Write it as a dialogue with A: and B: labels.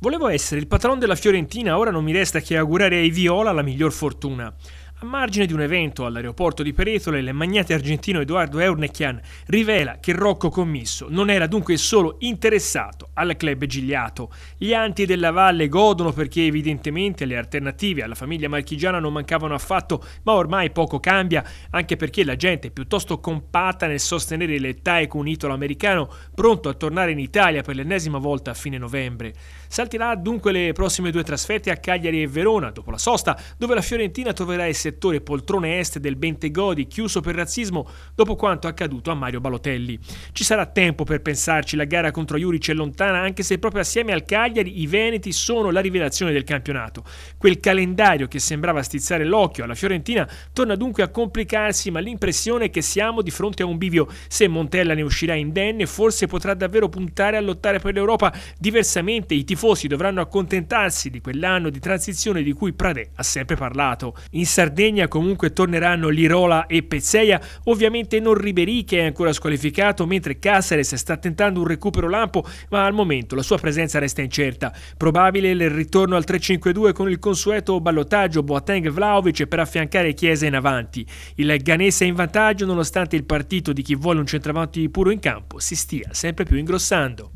A: Volevo essere il patron della Fiorentina, ora non mi resta che augurare ai Viola la miglior fortuna. A margine di un evento all'aeroporto di Peretole, il magnate argentino Edoardo Eurnechian rivela che Rocco Commisso non era dunque solo interessato al club Gigliato. Gli anti della valle godono perché evidentemente le alternative alla famiglia marchigiana non mancavano affatto, ma ormai poco cambia, anche perché la gente è piuttosto compatta nel sostenere le taekwondo italo-americano pronto a tornare in Italia per l'ennesima volta a fine novembre. Saltirà dunque le prossime due trasferte a Cagliari e Verona, dopo la sosta, dove la Fiorentina troverà essere settore poltrone est del Bentegodi chiuso per razzismo dopo quanto accaduto a Mario Balotelli. Ci sarà tempo per pensarci, la gara contro Iuric è lontana anche se proprio assieme al Cagliari i Veneti sono la rivelazione del campionato. Quel calendario che sembrava stizzare l'occhio alla Fiorentina torna dunque a complicarsi ma l'impressione è che siamo di fronte a un bivio. Se Montella ne uscirà indenne forse potrà davvero puntare a lottare per l'Europa, diversamente i tifosi dovranno accontentarsi di quell'anno di transizione di cui Pradè ha sempre parlato. In Sardegna Sardegna comunque torneranno Lirola e Pezzeia, ovviamente non Ribery che è ancora squalificato, mentre Caceres sta tentando un recupero lampo, ma al momento la sua presenza resta incerta. Probabile il ritorno al 3-5-2 con il consueto ballottaggio Boateng-Vlaovic per affiancare Chiesa in avanti. Il Ganese è in vantaggio nonostante il partito di chi vuole un centravanti puro in campo si stia sempre più ingrossando.